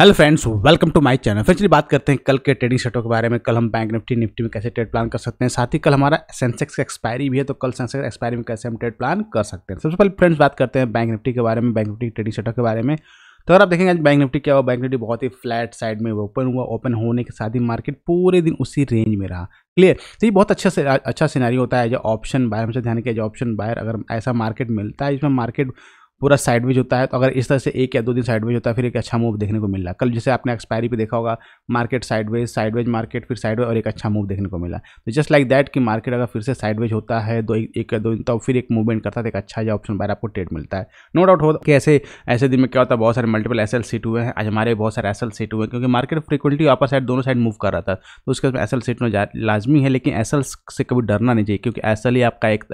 hello friends welcome to my channel फिर चलिए बात करते हैं कल के ट्रेडिंग सेटों के बारे में कल हम बैंक निफ्टी निफ्टी में कैसे ट्रेड प्लान कर सकते हैं साथ ही कल हमारा सेंसेक्स का एक्सपायरी भी है तो कल सेंसेक्स एक्सपायरी में कैसे हम ट्रेड प्लान कर सकते हैं सबसे पहले फ्रेंड्स बात करते हैं बैंक निफ्टी के बारे में बैंक निफ्टी ट्रेडिंग सेटों के बारे में तो अगर आप देखेंगे आज बैंक निफ्टी क्या हुआ बैंक निफ्टी बहुत ही फ्लैट साइड में ओपन हुआ ओपन होने के साथ ही मार्केट पूरे दिन उसी रेंज में रहा क्लियर तो ये बहुत अच्छा से अच्छा सिनारी होता है जो ऑप्शन बायर हमसे ध्यान किया जो ऑप्शन बायर अगर ऐसा मार्केट मिलता है जिसमें मार्केट पूरा साइडवेज होता है तो अगर इस तरह से एक या दो दिन साइडवेज होता है फिर एक अच्छा मूव देखने को मिल रहा है कल जैसे आपने एक्सपायरी पे देखा होगा मार्केट साइडवेज साइडवेज मार्केट फिर साइडवेज और एक अच्छा मूव देखने को मिला तो जस्ट लाइक दैट कि मार्केट अगर फिर से साइडवेज होता है दो एक या दो दिन तो फिर एक मूवमेंट करता है तो एक अच्छा जो ऑप्शन बाहर आपको ट्रेड मिलता है नो डाउट हो कि ऐसे ऐसे दिन में क्या होता है बहुत सारे मल्टीपल एस एल सीट हुए हैं आज हमारे बहुत सारे एस सीट हुए हैं क्योंकि मार्केट फ्रिक्वेंटली अपर साइड दोनों साइड मूव कर रहा था तो उसके बाद एस सीट में लाजमी है लेकिन एस से कभी डरना नहीं चाहिए क्योंकि एस एल ही आपका एक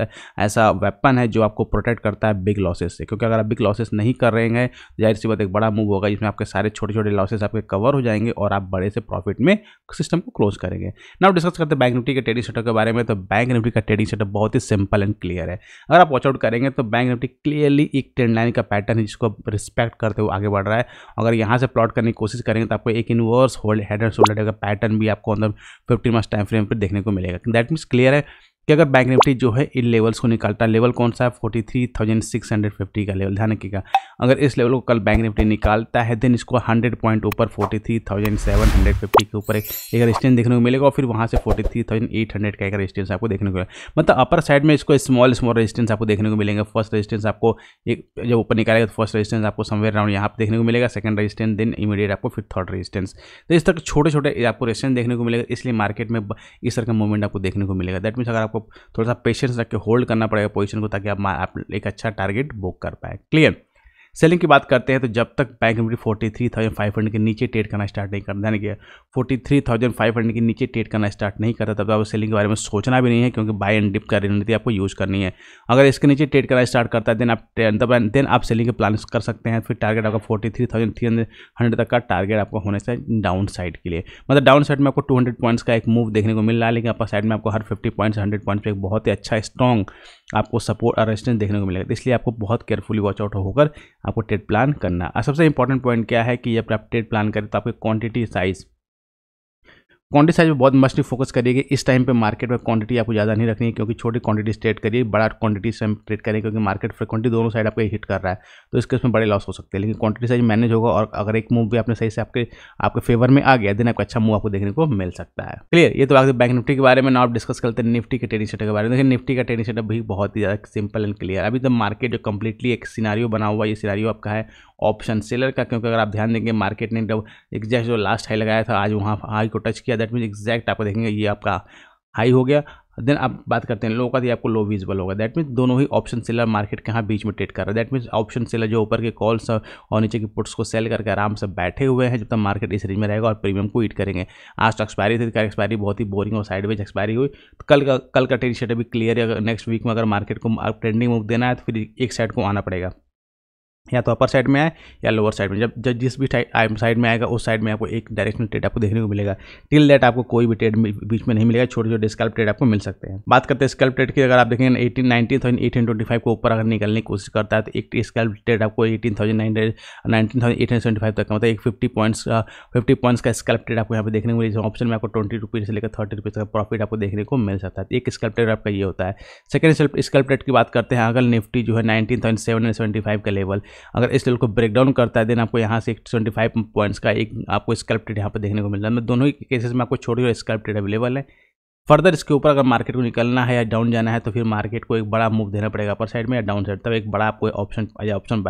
ऐसा वेपन है जो आपको प्रोटेक्ट करता है बिग लॉसेज से क्योंकि अगर अगर आप बिग लॉसेस नहीं कर रहे हैं जाहिर सी बात एक बड़ा मूव होगा जिसमें आपके सारे छोटे छोटे लॉसेस आपके कवर हो जाएंगे और आप बड़े से प्रॉफिट में सिस्टम को क्लोज करेंगे नाउ डिस्कस करते हैं बैंक निफ्टी के ट्रेडिंग सेटअप के बारे में तो बैंक निफ्टी का ट्रेडिंग सेटअप बहुत ही सिंपल एंड क्लियर है अगर आप वॉचआउट करेंगे तो बैंक निफ्टी क्लियरली एक ट्रेंड लाइन का पैटर्न है जिसको रिस्पेक्ट करते हुए आगे बढ़ रहा है अगर यहाँ से प्लॉट करने की कोशिश करेंगे तो आपको एक inverse hold head and shoulder का पैटर्न भी आपको अंदर फिफ्टीन मंथ टाइम फ्रेम पर देखने को मिलेगा दैट मीन्स क्लियर है कि अगर बैंक निफ्टी जो है इन लेवल्स को निकालता है लेवल कौन सा है forty three thousand six hundred fifty का लेवल ध्यान रखिएगा अगर इस लेवल को कल बैंक निफ्टी निकालता है देन इसको हंड्रेड पॉइंट ऊपर forty three thousand seven hundred fifty के ऊपर एक रेस्टेंस देखने को मिलेगा और फिर वहाँ से forty three thousand eight hundred का एक रेस्टेंस आपको देखने को मिलेगा मतलब अपर साइड में इसको स्मॉल स्मॉल रेजिस्टेंस आपको देखने को मिलेंगे फर्स्ट रेजिस्टेंस आपको एक जब ऊपर निकालेगा तो फर्स्ट रेजिस्टेंस आपको समवेयर राउंड यहाँ पर देखने को मिलेगा सेकंड रेजिस्टेंस देन इमीडिएट आपको फिर थर्ड रेजिस्टेंस तो इस तरह छोटे छोटे आपको रेजिस्टेंस देखने को मिलेगा इसलिए मार्केट में इस तरह का मूवमेंट आपको देखने को मिलेगा दैट मीन्स अगर आपको आपको थोड़ा सा पेशेंस रख के होल्ड करना पड़ेगा पोजीशन को ताकि आप, आप एक अच्छा टारगेट बुक कर पाए क्लियर सेलिंग की बात करते हैं तो जब तक Bank Nifty forty three thousand five hundred के नीचे ट्रेड करना स्टार्ट नहीं करता यानी कि forty three thousand five hundred के नीचे ट्रेड करना स्टार्ट नहीं करता तब तो आप सेलिंग के बारे में सोचना भी नहीं है क्योंकि बाय एंड डिप का रणनीति आपको यूज़ करनी है अगर इसके नीचे ट्रेड करना स्टार्ट करता है देन आप देन आप सेलिंग के प्लान कर सकते हैं फिर टारगेट आपका forty three thousand three hundred तक का टारगेट आपको होने से डाउन साइड के लिए मतलब डाउन साइड में आपको टू हंड्रेड पॉइंट्स का एक मूव देखने को मिल रहा है लेकिन आपका साइड में आपको हर फिफ्टी पॉइंट्स हंड्रेड पॉइंट्स पर एक बहुत ही अच्छा स्ट्रॉन्ग आपको सपोर्ट और रेजिस्टेंस देखने को मिलेगा तो इसलिए आपको बहुत केयरफुली वॉच आउट होकर आपको ट्रेड प्लान करना और सबसे इंपॉर्टेंट पॉइंट क्या है कि जब आप ट्रेड प्लान करें तो आपकी क्वांटिटी साइज़ क्वांटिटी साइज में बहुत मस्टली फोकस करिए इस टाइम पे मार्केट में क्वांटिटी आपको ज़्यादा नहीं रखनी है क्योंकि छोटी क्वांटिटी ट्रेड करिए बड़ा क्वांटिटी से ट्रेड करें क्योंकि मार्केट फ्रिक्वेंटी दोनों साइड आपको हिट कर रहा है तो इसके उसमें बड़े लॉस हो सकते हैं लेकिन क्वांटिटी साइज मैनेज होगा और अगर एक मूव भी आपने सही से आपके आपके फेवर में आ गया दिन आपको अच्छा मूव आपको देखने को मिल सकता है क्लियर ये तो आगे बैंक निफ्टी के बारे में ना आप डिस्कस करते हैं निफ्टी के ट्रेडिंग सेटअप के बारे में देखिए निफ्टी का ट्रेडिंग सेटअप भी बहुत ही ज़्यादा सिंपल एंड क्लियर अभी तो मार्केट जो कंप्लीटली एक सिनारियो बना हुआ ये सीनारियो आपका है ऑप्शन सेलर का क्योंकि अगर आप ध्यान देंगे मार्केट ने जब एग्जैक्ट जो लास्ट हाई लगाया था आज वहाँ हाई को टच किया दैट मीन एग्जैक्ट आपको देखेंगे ये आपका हाई हो गया देन आप बात करते हैं लो का तो आपको लो विजिबल होगा दैट मीन दोनों ही ऑप्शन सेलर मार्केट के यहाँ बीच में ट्रेड कर रहा है दैट मीन ऑप्शन सेलर जो ऊपर के कॉल्स और नीचे के पुट्स को सेल करके आराम से बैठे हुए हैं जब तक मार्केट इस रेंज में रहेगा और प्रीमियम को ईट करेंगे आज तो एक्सपायरी थी एक्सपायरी बहुत ही बोरिंग और साइडवेज एक्सपायरी हुई तो कल का कल का ट्रेड शर्ट अभी क्लियर है नेक्स्ट वीक में अगर मार्केट को ट्रेंडिंग मूव देना है तो फिर एक साइड को आना पड़ेगा या तो अपर साइड में आए या लोअर साइड में जब जब जिस भी साइड में आएगा उस साइड में आपको एक डायरेक्शनल ट्रेड आपको देखने को मिलेगा टिल दैट आपको कोई भी ट्रेड बीच में नहीं मिलेगा छोटे छोटे स्कल्प ट्रेड आपको मिल सकते हैं बात करते हैं स्कल्प ट्रेड की अगर आप देखेंगे eighteen nineteen thousand eight twenty five को ऊपर अगर निकलने की कोशिश करता है तो एक स्कैल्प ट्रेड आपको eighteen thousand nine nineteen thousand eight seventy five तक का मतलब एक फिफ्टी पॉइंट्स का फिफ्टी पॉइंट्स का स्कैल्प ट्रेड आपको यहाँ पर देखने को मिले ऑप्शन में आपको ट्वेंटी रुपीज से लेकर थर्टी रुपीज का प्रॉफिट आपको देखने को मिल सकता है एक स्कल्प ट्रेड आपका ये होता है सेकंड स्कल्प ट्रेड की बात करते हैं अगर निफ्टी जो है nineteen thousand seven hundred seventy five का लेवल अगर इस लेवल को ब्रेक डाउन करता है देन आपको यहाँ से ट्वेंटी फाइव पॉइंट्स का एक आपको स्कल्प्टेड यहाँ पर देखने को मिल रहा है दोनों ही केसेस में आपको छोटी और स्कल्प्टेड अवेलेबल है फर्दर इसके ऊपर अगर मार्केट को निकलना है या डाउन जाना है तो फिर मार्केट को एक बड़ा मूव देना पड़ेगा अपर साइड में या डाउन साइड तब एक बड़ा आपको ऑप्शन या ऑप्शन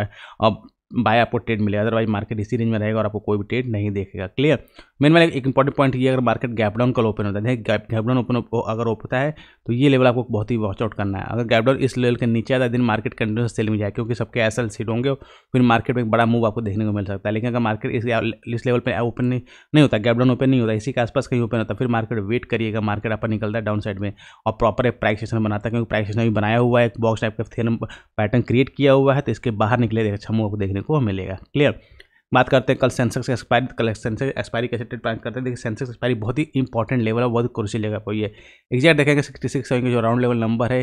बाय आपको ट्रेड मिलेगा अदरवाइज मार्केट इसी रेंज में रहेगा और आपको कोई भी ट्रेड नहीं देखेगा क्लियर मेन वाला एक इंपॉर्टेंट पॉइंट ये अगर मार्केट गैप डाउन कल ओपन होता है गैप गैप डाउन ओपन अगर ओपन होता है तो ये लेवल आपको बहुत ही वॉचआउट करना है अगर गैप डाउन इस लेवल के नीचे आता है दिन मार्केट कंटिन्यूस सेल में जाए क्योंकि सबके एस एल सीट होंगे फिर मार्केट में एक बड़ा मूव आपको देखने को मिल सकता है लेकिन अगर मार्केट इस इस लेवल पर ओपन नहीं होता गैप डाउन ओपन नहीं होता इसी के आसपास कहीं ओपन होता फिर मार्केट वेट करिएगा मार्केट आपका निकलता है डाउन साइड में और प्रॉपर एक प्राइस सेशन बनाता है क्योंकि प्राइस सेशन भी बनाया हुआ है एक बॉक्स टाइप का थे पैटर्न क्रिएट किया हुआ है तो इसके बाहर निकले अच्छा मूव आपको देखने देखने को मिलेगा क्लियर बात करते हैं कल सेंसेक्स एक्सपायरी कल सेंसेक्स एक्सपायरी कैसे ट्रेड प्लान करते हैं देखिए सेंसेक्स एक्सपायरी बहुत ही इंपॉर्टेंट लेवल है बहुत कुर्सी लेगा पर ये एग्जैक्ट देखेंगे सिक्सटी सिक्स सेवन के जो राउंड लेवल नंबर है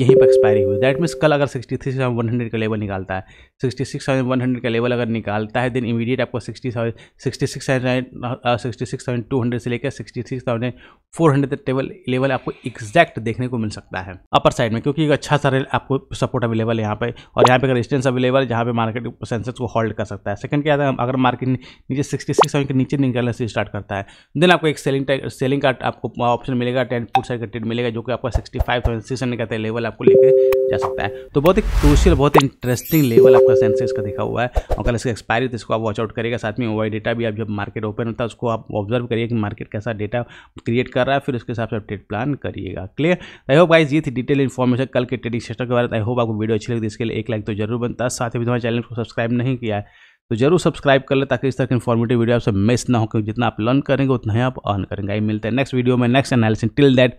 यहीं पर एक्सपायरी हुई दैट मीन्स कल अगर sixty three seven one hundred का लेवल निकालता है sixty six seven one hundred का लेवल अगर निकालता है देन इमीडिएट आपको sixty seven sixty six sixty six seven two hundred से लेकर sixty six thousand four hundred तक टेबल लेवल आपको एक्जैक्ट देखने को मिल सकता है अपर साइड में क्योंकि एक अच्छा सा आपको सपोर्ट अवेलेबल है यहाँ पर और यहाँ पर रेजिस्टेंस अवेलेबल है जहाँ पर मार्केट सेंसेक्स को होल्ड कर सकता है सेकंड क्या था अगर मार्केट नीचे सिक्सटी सिक्स के नीचे निकलने से स्टार्ट करता है देन आपको एक सेलिंग uh, सेलिंग का आपको ऑप्शन मिलेगा टेन फुट साइड का ट्रेड मिलेगा जो कि आपका सिक्सटी फाइव सिक्स हंड्रेड का लेवल तो आपको लेके जा सकता है तो बहुत ही क्रूशियल बहुत इंटरेस्टिंग लेवल आपका सेंसेक्स का दिखा हुआ है और कल इसका एक्सपायरी तो इसको आप वॉचआउट करेगा साथ में वाई डेटा भी आप जब मार्केट ओपन होता है उसको आप ऑब्जर्व करिए कि मार्केट कैसा डेटा क्रिएट कर रहा है फिर उसके हिसाब से आप ट्रेड प्लान करिएगा क्लियर आई होप गाइज ये थी डिटेल इन्फॉर्मेशन कल के ट्रेडिंग सेक्टर के बारे में आई होप आपको वीडियो अच्छी लगी इसके लिए एक लाइक तो जरूर बनता है साथ ही तो हमारे चैनल को सब्सक्राइब नहीं किया है तो जरूर सब्सक्राइब कर ले ताकि इस तरह की इन्फॉर्मेटिव वीडियो आपसे मिस ना हो क्योंकि जितना आप लर्न करेंगे उतना ही आप अर्न करेंगे आई मिलते हैं नेक्स्ट वीडियो में next analysis till that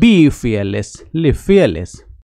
be fearless live fearless